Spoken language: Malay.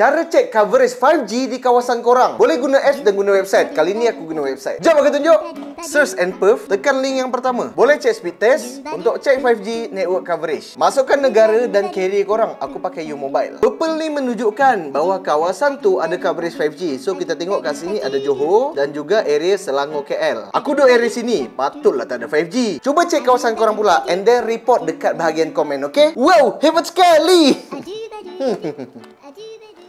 Cara cek coverage 5G di kawasan korang Boleh guna app dan guna website Kali ni aku guna website Jom aku tunjuk Search and Perf Tekan link yang pertama Boleh cek speed test Untuk cek 5G network coverage Masukkan negara dan carrier korang Aku pakai U Mobile Purple ni menunjukkan Bahawa kawasan tu ada coverage 5G So kita tengok kat sini ada Johor Dan juga area Selangor KL Aku duduk area sini Patutlah tak ada 5G Cuba cek kawasan korang pula And then report dekat bahagian komen okay? Wow, hebat sekali Hehehe